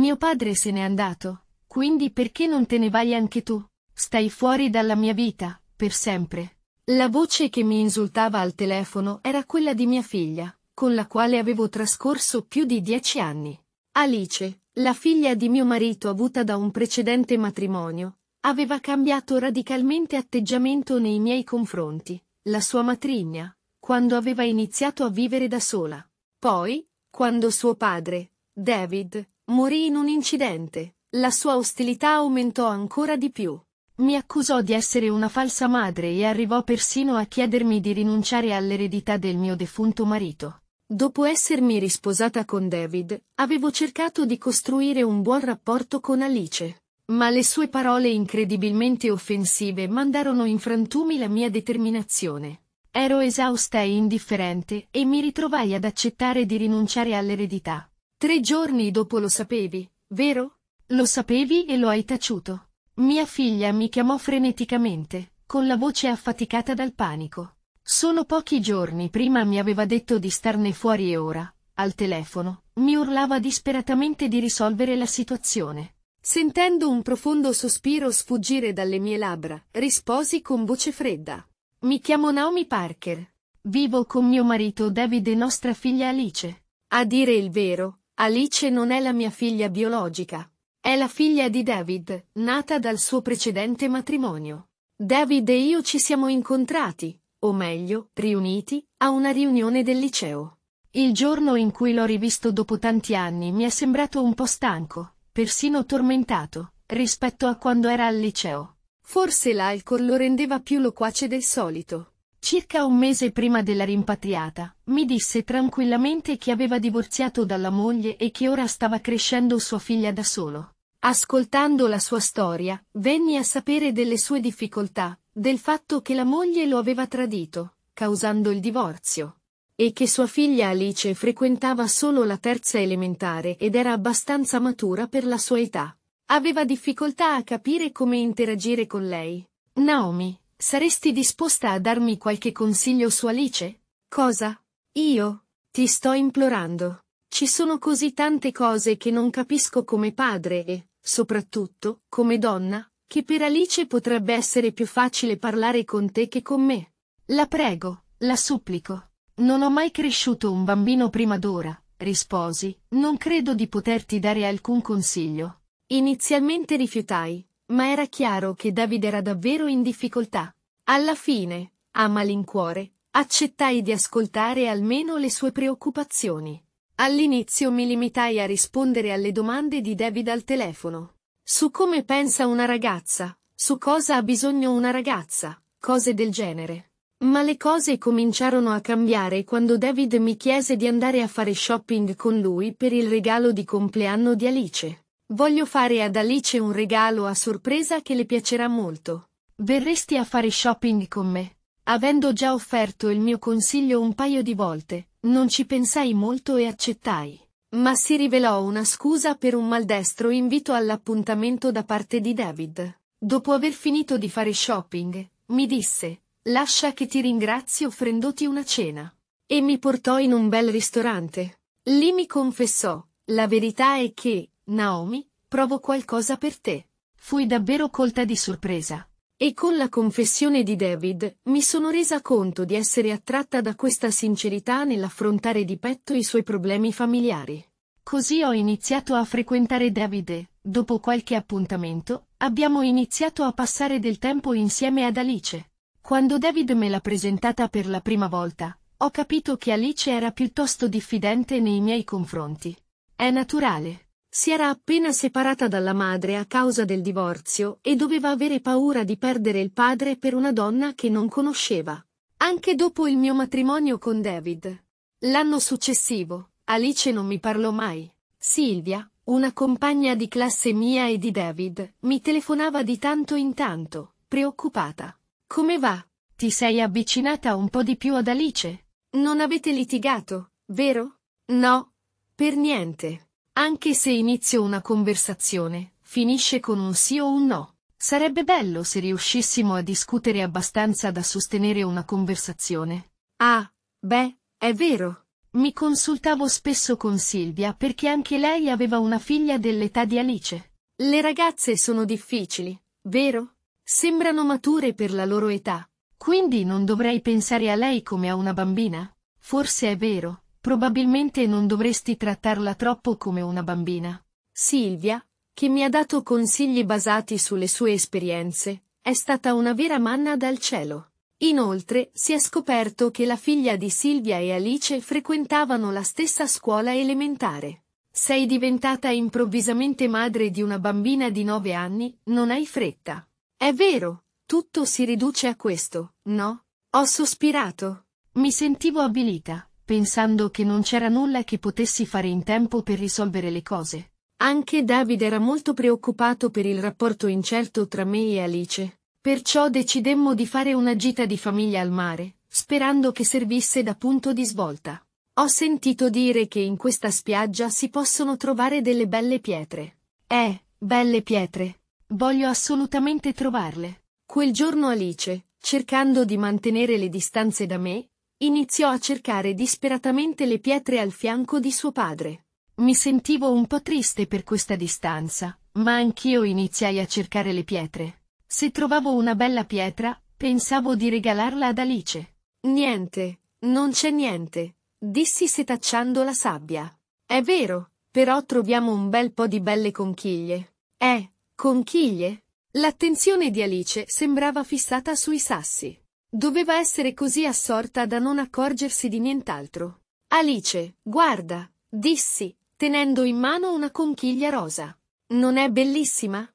Mio padre se n'è andato, quindi perché non te ne vai anche tu? Stai fuori dalla mia vita, per sempre. La voce che mi insultava al telefono era quella di mia figlia, con la quale avevo trascorso più di dieci anni. Alice, la figlia di mio marito avuta da un precedente matrimonio, aveva cambiato radicalmente atteggiamento nei miei confronti, la sua matrigna, quando aveva iniziato a vivere da sola. Poi, quando suo padre, David, Morì in un incidente. La sua ostilità aumentò ancora di più. Mi accusò di essere una falsa madre e arrivò persino a chiedermi di rinunciare all'eredità del mio defunto marito. Dopo essermi risposata con David, avevo cercato di costruire un buon rapporto con Alice. Ma le sue parole incredibilmente offensive mandarono in frantumi la mia determinazione. Ero esausta e indifferente e mi ritrovai ad accettare di rinunciare all'eredità. Tre giorni dopo lo sapevi, vero? Lo sapevi e lo hai taciuto. Mia figlia mi chiamò freneticamente, con la voce affaticata dal panico. Solo pochi giorni prima mi aveva detto di starne fuori e ora, al telefono, mi urlava disperatamente di risolvere la situazione. Sentendo un profondo sospiro sfuggire dalle mie labbra, risposi con voce fredda. Mi chiamo Naomi Parker. Vivo con mio marito David e nostra figlia Alice. A dire il vero, Alice non è la mia figlia biologica. È la figlia di David, nata dal suo precedente matrimonio. David e io ci siamo incontrati, o meglio, riuniti, a una riunione del liceo. Il giorno in cui l'ho rivisto dopo tanti anni mi è sembrato un po' stanco, persino tormentato, rispetto a quando era al liceo. Forse l'alcol lo rendeva più loquace del solito. Circa un mese prima della rimpatriata, mi disse tranquillamente che aveva divorziato dalla moglie e che ora stava crescendo sua figlia da solo. Ascoltando la sua storia, venni a sapere delle sue difficoltà, del fatto che la moglie lo aveva tradito, causando il divorzio, e che sua figlia Alice frequentava solo la terza elementare ed era abbastanza matura per la sua età. Aveva difficoltà a capire come interagire con lei. Naomi, Saresti disposta a darmi qualche consiglio su Alice? Cosa? Io? Ti sto implorando. Ci sono così tante cose che non capisco come padre e, soprattutto, come donna, che per Alice potrebbe essere più facile parlare con te che con me. La prego, la supplico. Non ho mai cresciuto un bambino prima d'ora, risposi, non credo di poterti dare alcun consiglio. Inizialmente rifiutai, ma era chiaro che David era davvero in difficoltà. Alla fine, a malincuore, accettai di ascoltare almeno le sue preoccupazioni. All'inizio mi limitai a rispondere alle domande di David al telefono. Su come pensa una ragazza, su cosa ha bisogno una ragazza, cose del genere. Ma le cose cominciarono a cambiare quando David mi chiese di andare a fare shopping con lui per il regalo di compleanno di Alice. Voglio fare ad Alice un regalo a sorpresa che le piacerà molto. Verresti a fare shopping con me? Avendo già offerto il mio consiglio un paio di volte, non ci pensai molto e accettai. Ma si rivelò una scusa per un maldestro invito all'appuntamento da parte di David. Dopo aver finito di fare shopping, mi disse, lascia che ti ringrazi offrendoti una cena. E mi portò in un bel ristorante. Lì mi confessò, la verità è che, Naomi, provo qualcosa per te. Fui davvero colta di sorpresa. E con la confessione di David, mi sono resa conto di essere attratta da questa sincerità nell'affrontare di petto i suoi problemi familiari. Così ho iniziato a frequentare David e, dopo qualche appuntamento, abbiamo iniziato a passare del tempo insieme ad Alice. Quando David me l'ha presentata per la prima volta, ho capito che Alice era piuttosto diffidente nei miei confronti. È naturale. Si era appena separata dalla madre a causa del divorzio e doveva avere paura di perdere il padre per una donna che non conosceva. Anche dopo il mio matrimonio con David. L'anno successivo, Alice non mi parlò mai. Silvia, una compagna di classe mia e di David, mi telefonava di tanto in tanto, preoccupata. Come va? Ti sei avvicinata un po' di più ad Alice? Non avete litigato, vero? No, per niente. Anche se inizio una conversazione, finisce con un sì o un no. Sarebbe bello se riuscissimo a discutere abbastanza da sostenere una conversazione. Ah, beh, è vero. Mi consultavo spesso con Silvia perché anche lei aveva una figlia dell'età di Alice. Le ragazze sono difficili, vero? Sembrano mature per la loro età. Quindi non dovrei pensare a lei come a una bambina? Forse è vero. Probabilmente non dovresti trattarla troppo come una bambina. Silvia, che mi ha dato consigli basati sulle sue esperienze, è stata una vera manna dal cielo. Inoltre, si è scoperto che la figlia di Silvia e Alice frequentavano la stessa scuola elementare. Sei diventata improvvisamente madre di una bambina di nove anni, non hai fretta. È vero, tutto si riduce a questo, no? Ho sospirato. Mi sentivo abilita pensando che non c'era nulla che potessi fare in tempo per risolvere le cose. Anche David era molto preoccupato per il rapporto incerto tra me e Alice. Perciò decidemmo di fare una gita di famiglia al mare, sperando che servisse da punto di svolta. Ho sentito dire che in questa spiaggia si possono trovare delle belle pietre. Eh, belle pietre. Voglio assolutamente trovarle. Quel giorno Alice, cercando di mantenere le distanze da me, Iniziò a cercare disperatamente le pietre al fianco di suo padre. Mi sentivo un po' triste per questa distanza, ma anch'io iniziai a cercare le pietre. Se trovavo una bella pietra, pensavo di regalarla ad Alice. Niente, non c'è niente, dissi setacciando la sabbia. È vero, però troviamo un bel po' di belle conchiglie. Eh, conchiglie? L'attenzione di Alice sembrava fissata sui sassi. Doveva essere così assorta da non accorgersi di nient'altro. Alice, guarda, dissi, tenendo in mano una conchiglia rosa. Non è bellissima?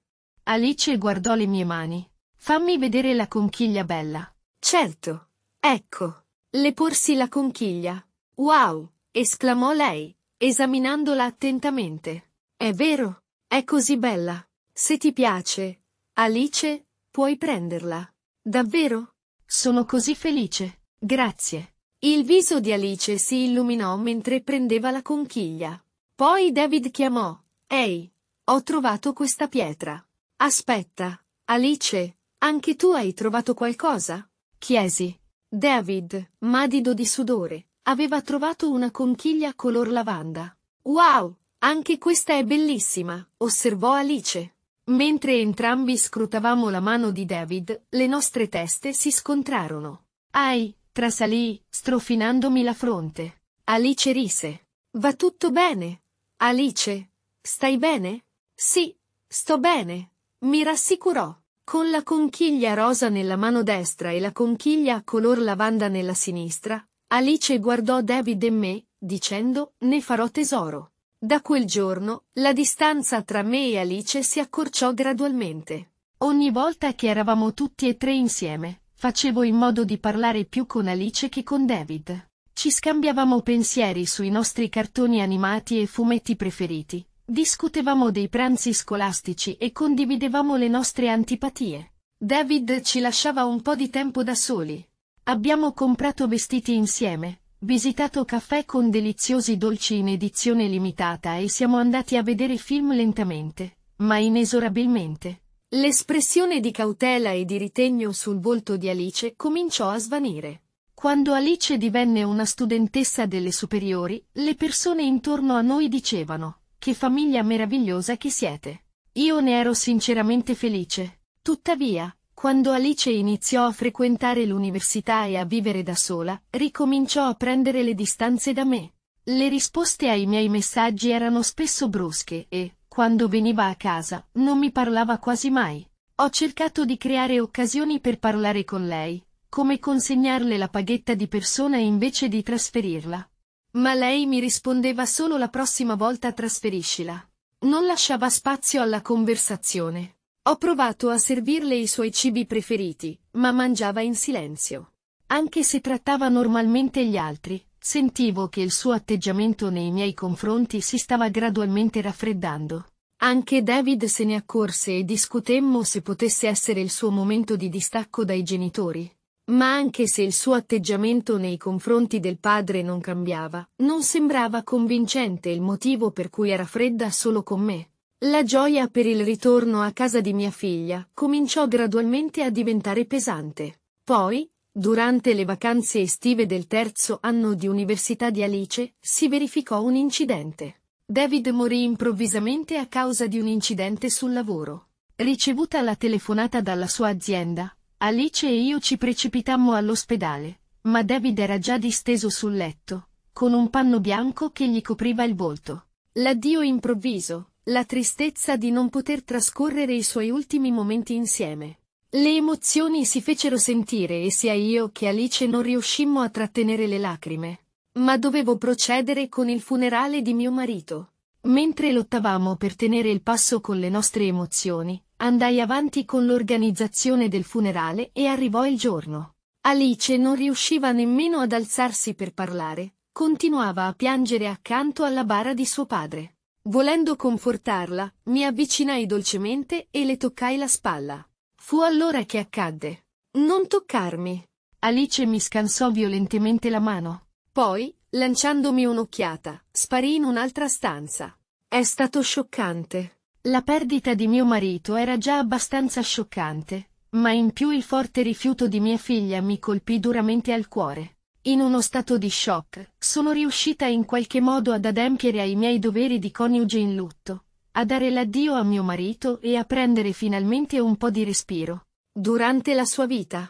Alice guardò le mie mani. Fammi vedere la conchiglia bella. Certo. Ecco. Le porsi la conchiglia. Wow! esclamò lei, esaminandola attentamente. È vero, è così bella. Se ti piace, Alice, puoi prenderla. Davvero? Sono così felice. Grazie. Il viso di Alice si illuminò mentre prendeva la conchiglia. Poi David chiamò. Ehi, ho trovato questa pietra. Aspetta, Alice, anche tu hai trovato qualcosa? Chiesi. David, madido di sudore, aveva trovato una conchiglia color lavanda. Wow, anche questa è bellissima, osservò Alice. Mentre entrambi scrutavamo la mano di David, le nostre teste si scontrarono. Ai, trasalì, strofinandomi la fronte. Alice rise. Va tutto bene? Alice, stai bene? Sì, sto bene. Mi rassicurò. Con la conchiglia rosa nella mano destra e la conchiglia a color lavanda nella sinistra, Alice guardò David e me, dicendo, ne farò tesoro. Da quel giorno, la distanza tra me e Alice si accorciò gradualmente. Ogni volta che eravamo tutti e tre insieme, facevo in modo di parlare più con Alice che con David. Ci scambiavamo pensieri sui nostri cartoni animati e fumetti preferiti, discutevamo dei pranzi scolastici e condividevamo le nostre antipatie. David ci lasciava un po' di tempo da soli. Abbiamo comprato vestiti insieme, visitato caffè con deliziosi dolci in edizione limitata e siamo andati a vedere film lentamente, ma inesorabilmente. L'espressione di cautela e di ritegno sul volto di Alice cominciò a svanire. Quando Alice divenne una studentessa delle superiori, le persone intorno a noi dicevano, che famiglia meravigliosa che siete. Io ne ero sinceramente felice. Tuttavia, quando Alice iniziò a frequentare l'università e a vivere da sola, ricominciò a prendere le distanze da me. Le risposte ai miei messaggi erano spesso brusche e, quando veniva a casa, non mi parlava quasi mai. Ho cercato di creare occasioni per parlare con lei, come consegnarle la paghetta di persona invece di trasferirla. Ma lei mi rispondeva solo la prossima volta trasferiscila. Non lasciava spazio alla conversazione. Ho provato a servirle i suoi cibi preferiti, ma mangiava in silenzio. Anche se trattava normalmente gli altri, sentivo che il suo atteggiamento nei miei confronti si stava gradualmente raffreddando. Anche David se ne accorse e discutemmo se potesse essere il suo momento di distacco dai genitori. Ma anche se il suo atteggiamento nei confronti del padre non cambiava, non sembrava convincente il motivo per cui era fredda solo con me. La gioia per il ritorno a casa di mia figlia cominciò gradualmente a diventare pesante. Poi, durante le vacanze estive del terzo anno di Università di Alice, si verificò un incidente. David morì improvvisamente a causa di un incidente sul lavoro. Ricevuta la telefonata dalla sua azienda, Alice e io ci precipitammo all'ospedale, ma David era già disteso sul letto, con un panno bianco che gli copriva il volto. L'addio improvviso, la tristezza di non poter trascorrere i suoi ultimi momenti insieme. Le emozioni si fecero sentire e sia io che Alice non riuscimmo a trattenere le lacrime. Ma dovevo procedere con il funerale di mio marito. Mentre lottavamo per tenere il passo con le nostre emozioni, andai avanti con l'organizzazione del funerale e arrivò il giorno. Alice non riusciva nemmeno ad alzarsi per parlare, continuava a piangere accanto alla bara di suo padre. Volendo confortarla, mi avvicinai dolcemente e le toccai la spalla. Fu allora che accadde. Non toccarmi. Alice mi scansò violentemente la mano. Poi, lanciandomi un'occhiata, sparì in un'altra stanza. È stato scioccante. La perdita di mio marito era già abbastanza scioccante, ma in più il forte rifiuto di mia figlia mi colpì duramente al cuore in uno stato di shock, sono riuscita in qualche modo ad adempiere ai miei doveri di coniuge in lutto, a dare l'addio a mio marito e a prendere finalmente un po' di respiro. Durante la sua vita,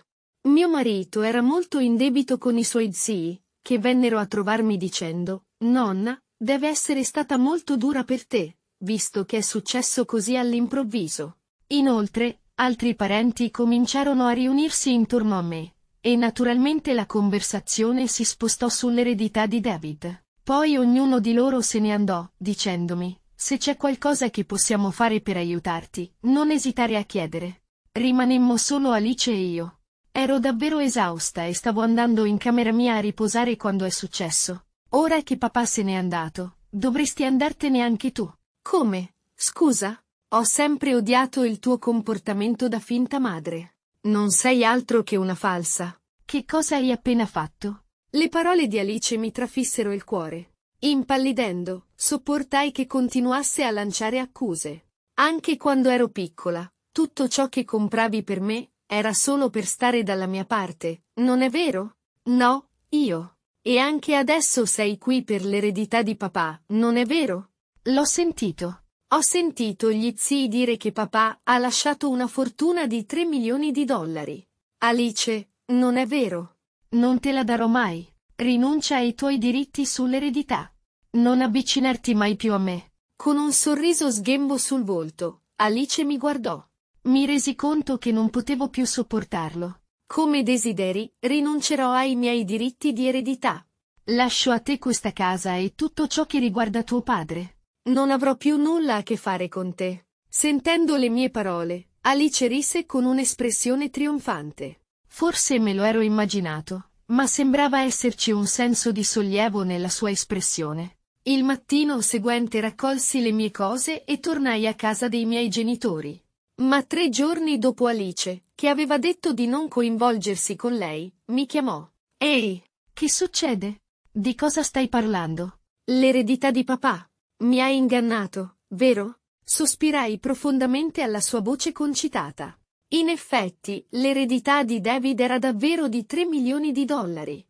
mio marito era molto in debito con i suoi zii, che vennero a trovarmi dicendo, nonna, deve essere stata molto dura per te, visto che è successo così all'improvviso. Inoltre, altri parenti cominciarono a riunirsi intorno a me, e naturalmente la conversazione si spostò sull'eredità di David. Poi ognuno di loro se ne andò, dicendomi, se c'è qualcosa che possiamo fare per aiutarti, non esitare a chiedere. Rimanemmo solo Alice e io. Ero davvero esausta e stavo andando in camera mia a riposare quando è successo. Ora che papà se n'è andato, dovresti andartene anche tu. Come? Scusa? Ho sempre odiato il tuo comportamento da finta madre. Non sei altro che una falsa. Che cosa hai appena fatto? Le parole di Alice mi trafissero il cuore. Impallidendo, sopportai che continuasse a lanciare accuse. Anche quando ero piccola, tutto ciò che compravi per me era solo per stare dalla mia parte, non è vero? No, io. E anche adesso sei qui per l'eredità di papà, non è vero? L'ho sentito. Ho sentito gli zii dire che papà ha lasciato una fortuna di 3 milioni di dollari. Alice, non è vero. Non te la darò mai. Rinuncia ai tuoi diritti sull'eredità. Non avvicinarti mai più a me. Con un sorriso sghembo sul volto, Alice mi guardò. Mi resi conto che non potevo più sopportarlo. Come desideri, rinuncerò ai miei diritti di eredità. Lascio a te questa casa e tutto ciò che riguarda tuo padre. Non avrò più nulla a che fare con te. Sentendo le mie parole, Alice risse con un'espressione trionfante. Forse me lo ero immaginato, ma sembrava esserci un senso di sollievo nella sua espressione. Il mattino seguente raccolsi le mie cose e tornai a casa dei miei genitori. Ma tre giorni dopo Alice, che aveva detto di non coinvolgersi con lei, mi chiamò. Ehi, che succede? Di cosa stai parlando? L'eredità di papà. Mi hai ingannato, vero? Sospirai profondamente alla sua voce concitata. In effetti, l'eredità di David era davvero di 3 milioni di dollari.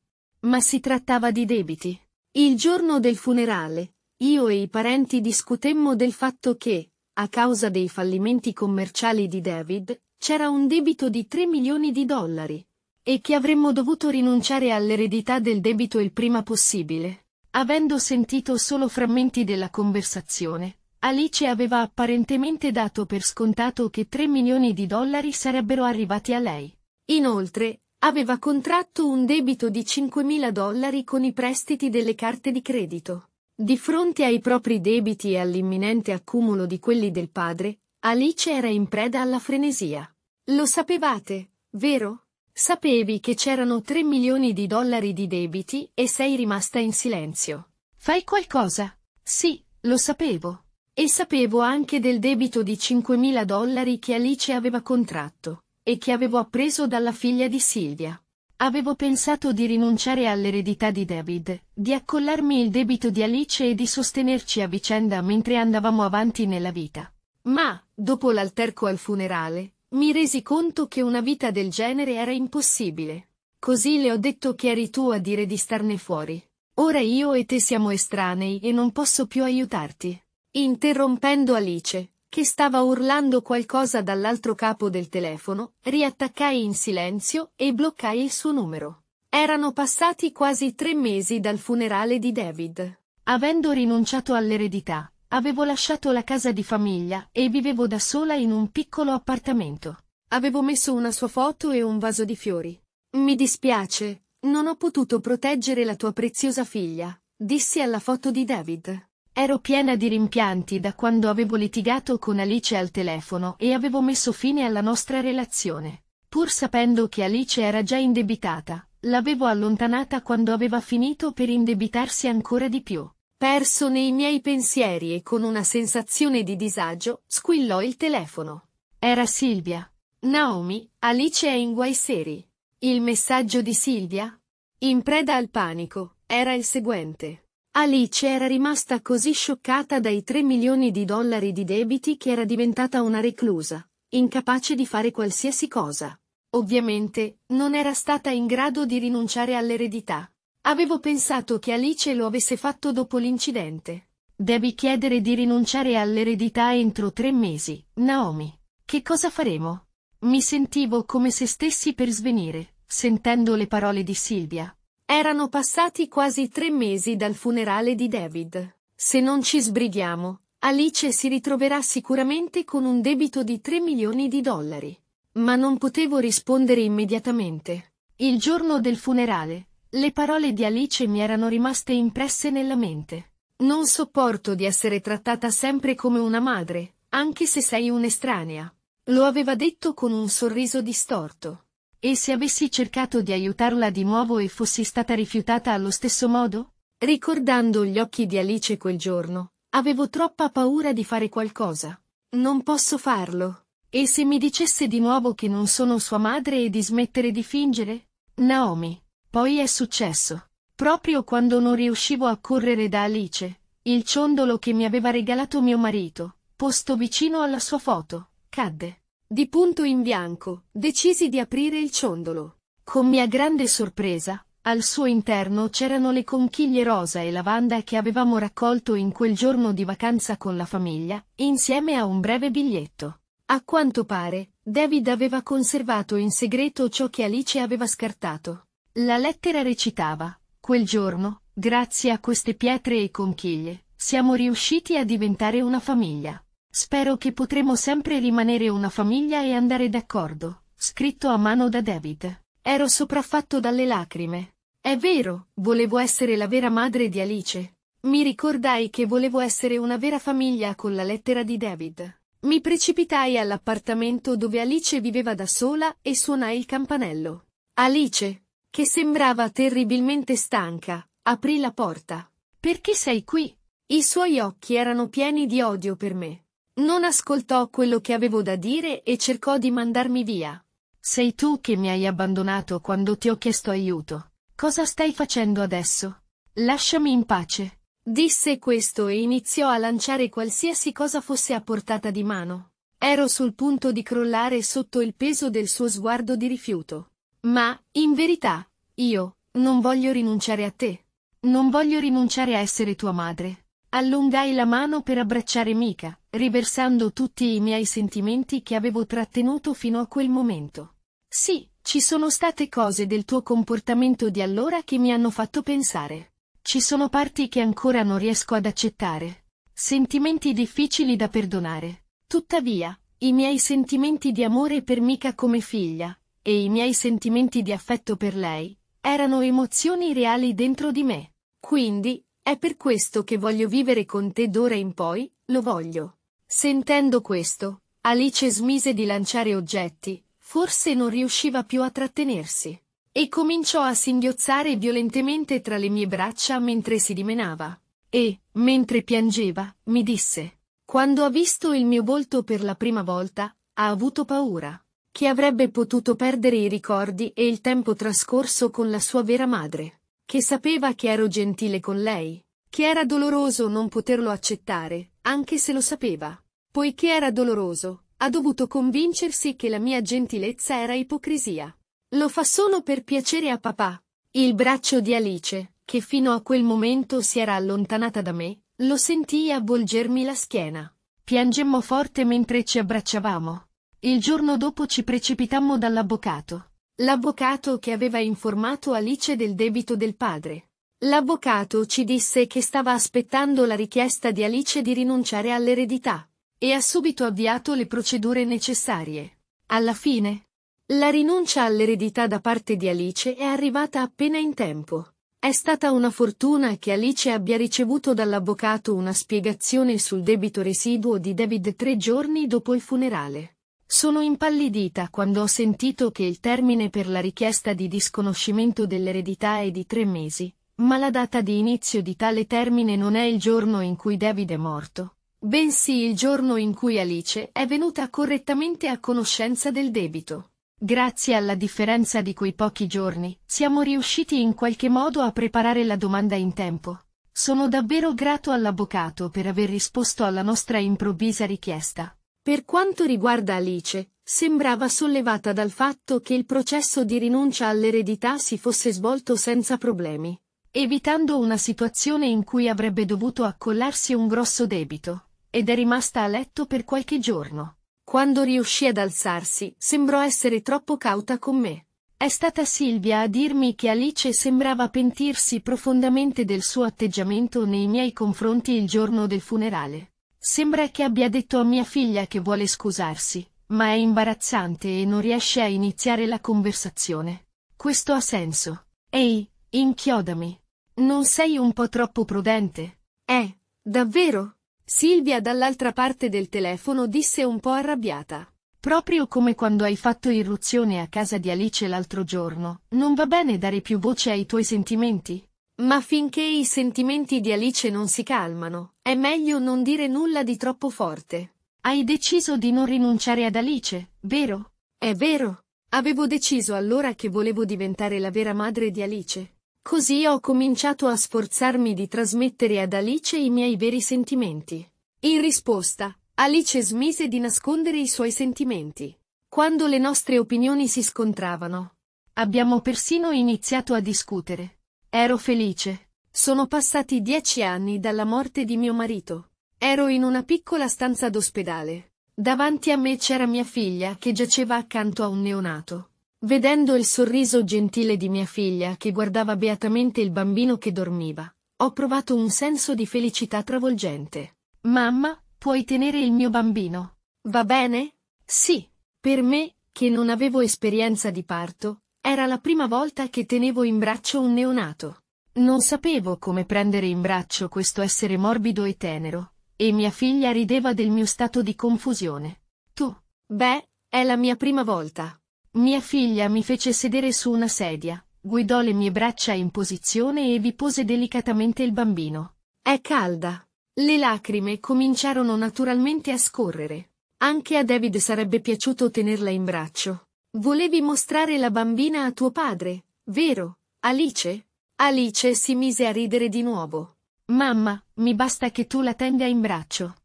Ma si trattava di debiti. Il giorno del funerale, io e i parenti discutemmo del fatto che, a causa dei fallimenti commerciali di David, c'era un debito di 3 milioni di dollari e che avremmo dovuto rinunciare all'eredità del debito il prima possibile. Avendo sentito solo frammenti della conversazione, Alice aveva apparentemente dato per scontato che 3 milioni di dollari sarebbero arrivati a lei. Inoltre, aveva contratto un debito di 5.000 dollari con i prestiti delle carte di credito. Di fronte ai propri debiti e all'imminente accumulo di quelli del padre, Alice era in preda alla frenesia. Lo sapevate, vero? Sapevi che c'erano 3 milioni di dollari di debiti e sei rimasta in silenzio. Fai qualcosa? Sì, lo sapevo. E sapevo anche del debito di 5.000 dollari che Alice aveva contratto, e che avevo appreso dalla figlia di Silvia. Avevo pensato di rinunciare all'eredità di David, di accollarmi il debito di Alice e di sostenerci a vicenda mentre andavamo avanti nella vita. Ma, dopo l'alterco al funerale, mi resi conto che una vita del genere era impossibile. Così le ho detto che eri tu a dire di starne fuori. Ora io e te siamo estranei e non posso più aiutarti. Interrompendo Alice, che stava urlando qualcosa dall'altro capo del telefono, riattaccai in silenzio e bloccai il suo numero. Erano passati quasi tre mesi dal funerale di David. Avendo rinunciato all'eredità, Avevo lasciato la casa di famiglia e vivevo da sola in un piccolo appartamento. Avevo messo una sua foto e un vaso di fiori. Mi dispiace, non ho potuto proteggere la tua preziosa figlia, dissi alla foto di David. Ero piena di rimpianti da quando avevo litigato con Alice al telefono e avevo messo fine alla nostra relazione. Pur sapendo che Alice era già indebitata, l'avevo allontanata quando aveva finito per indebitarsi ancora di più. Perso nei miei pensieri e con una sensazione di disagio, squillò il telefono. Era Silvia. Naomi, Alice è in guai seri. Il messaggio di Silvia? In preda al panico, era il seguente. Alice era rimasta così scioccata dai 3 milioni di dollari di debiti che era diventata una reclusa, incapace di fare qualsiasi cosa. Ovviamente, non era stata in grado di rinunciare all'eredità, Avevo pensato che Alice lo avesse fatto dopo l'incidente. Devi chiedere di rinunciare all'eredità entro tre mesi, Naomi. Che cosa faremo? Mi sentivo come se stessi per svenire, sentendo le parole di Silvia. Erano passati quasi tre mesi dal funerale di David. Se non ci sbrighiamo, Alice si ritroverà sicuramente con un debito di 3 milioni di dollari. Ma non potevo rispondere immediatamente. Il giorno del funerale, le parole di Alice mi erano rimaste impresse nella mente. Non sopporto di essere trattata sempre come una madre, anche se sei un'estranea. Lo aveva detto con un sorriso distorto. E se avessi cercato di aiutarla di nuovo e fossi stata rifiutata allo stesso modo? Ricordando gli occhi di Alice quel giorno, avevo troppa paura di fare qualcosa. Non posso farlo. E se mi dicesse di nuovo che non sono sua madre e di smettere di fingere? Naomi. Poi è successo. Proprio quando non riuscivo a correre da Alice, il ciondolo che mi aveva regalato mio marito, posto vicino alla sua foto, cadde. Di punto in bianco, decisi di aprire il ciondolo. Con mia grande sorpresa, al suo interno c'erano le conchiglie rosa e lavanda che avevamo raccolto in quel giorno di vacanza con la famiglia, insieme a un breve biglietto. A quanto pare, David aveva conservato in segreto ciò che Alice aveva scartato. La lettera recitava, quel giorno, grazie a queste pietre e conchiglie, siamo riusciti a diventare una famiglia. Spero che potremo sempre rimanere una famiglia e andare d'accordo, scritto a mano da David. Ero sopraffatto dalle lacrime. È vero, volevo essere la vera madre di Alice. Mi ricordai che volevo essere una vera famiglia con la lettera di David. Mi precipitai all'appartamento dove Alice viveva da sola e suonai il campanello. Alice, che sembrava terribilmente stanca, aprì la porta. Perché sei qui? I suoi occhi erano pieni di odio per me. Non ascoltò quello che avevo da dire e cercò di mandarmi via. Sei tu che mi hai abbandonato quando ti ho chiesto aiuto. Cosa stai facendo adesso? Lasciami in pace. Disse questo e iniziò a lanciare qualsiasi cosa fosse a portata di mano. Ero sul punto di crollare sotto il peso del suo sguardo di rifiuto. Ma, in verità, io, non voglio rinunciare a te. Non voglio rinunciare a essere tua madre. Allungai la mano per abbracciare Mika, riversando tutti i miei sentimenti che avevo trattenuto fino a quel momento. Sì, ci sono state cose del tuo comportamento di allora che mi hanno fatto pensare. Ci sono parti che ancora non riesco ad accettare. Sentimenti difficili da perdonare. Tuttavia, i miei sentimenti di amore per Mika come figlia, e i miei sentimenti di affetto per lei, erano emozioni reali dentro di me. Quindi, è per questo che voglio vivere con te d'ora in poi, lo voglio. Sentendo questo, Alice smise di lanciare oggetti, forse non riusciva più a trattenersi. E cominciò a singhiozzare violentemente tra le mie braccia mentre si dimenava. E, mentre piangeva, mi disse. Quando ha visto il mio volto per la prima volta, ha avuto paura che avrebbe potuto perdere i ricordi e il tempo trascorso con la sua vera madre, che sapeva che ero gentile con lei, che era doloroso non poterlo accettare, anche se lo sapeva. Poiché era doloroso, ha dovuto convincersi che la mia gentilezza era ipocrisia. Lo fa solo per piacere a papà. Il braccio di Alice, che fino a quel momento si era allontanata da me, lo sentii avvolgermi la schiena. Piangemmo forte mentre ci abbracciavamo. Il giorno dopo ci precipitammo dall'avvocato. L'avvocato che aveva informato Alice del debito del padre. L'avvocato ci disse che stava aspettando la richiesta di Alice di rinunciare all'eredità e ha subito avviato le procedure necessarie. Alla fine, la rinuncia all'eredità da parte di Alice è arrivata appena in tempo. È stata una fortuna che Alice abbia ricevuto dall'avvocato una spiegazione sul debito residuo di David tre giorni dopo il funerale. Sono impallidita quando ho sentito che il termine per la richiesta di disconoscimento dell'eredità è di tre mesi, ma la data di inizio di tale termine non è il giorno in cui David è morto, bensì il giorno in cui Alice è venuta correttamente a conoscenza del debito. Grazie alla differenza di quei pochi giorni, siamo riusciti in qualche modo a preparare la domanda in tempo. Sono davvero grato all'avvocato per aver risposto alla nostra improvvisa richiesta. Per quanto riguarda Alice, sembrava sollevata dal fatto che il processo di rinuncia all'eredità si fosse svolto senza problemi, evitando una situazione in cui avrebbe dovuto accollarsi un grosso debito, ed è rimasta a letto per qualche giorno. Quando riuscì ad alzarsi, sembrò essere troppo cauta con me. È stata Silvia a dirmi che Alice sembrava pentirsi profondamente del suo atteggiamento nei miei confronti il giorno del funerale. Sembra che abbia detto a mia figlia che vuole scusarsi, ma è imbarazzante e non riesce a iniziare la conversazione. Questo ha senso. Ehi, inchiodami. Non sei un po' troppo prudente? Eh, davvero? Silvia dall'altra parte del telefono disse un po' arrabbiata. Proprio come quando hai fatto irruzione a casa di Alice l'altro giorno, non va bene dare più voce ai tuoi sentimenti? Ma finché i sentimenti di Alice non si calmano, è meglio non dire nulla di troppo forte. Hai deciso di non rinunciare ad Alice, vero? È vero. Avevo deciso allora che volevo diventare la vera madre di Alice. Così ho cominciato a sforzarmi di trasmettere ad Alice i miei veri sentimenti. In risposta, Alice smise di nascondere i suoi sentimenti. Quando le nostre opinioni si scontravano, abbiamo persino iniziato a discutere. Ero felice. Sono passati dieci anni dalla morte di mio marito. Ero in una piccola stanza d'ospedale. Davanti a me c'era mia figlia che giaceva accanto a un neonato. Vedendo il sorriso gentile di mia figlia che guardava beatamente il bambino che dormiva, ho provato un senso di felicità travolgente. Mamma, puoi tenere il mio bambino? Va bene? Sì. Per me, che non avevo esperienza di parto, era la prima volta che tenevo in braccio un neonato. Non sapevo come prendere in braccio questo essere morbido e tenero, e mia figlia rideva del mio stato di confusione. Tu, beh, è la mia prima volta. Mia figlia mi fece sedere su una sedia, guidò le mie braccia in posizione e vi pose delicatamente il bambino. È calda. Le lacrime cominciarono naturalmente a scorrere. Anche a David sarebbe piaciuto tenerla in braccio. Volevi mostrare la bambina a tuo padre, vero, Alice? Alice si mise a ridere di nuovo. Mamma, mi basta che tu la tenga in braccio.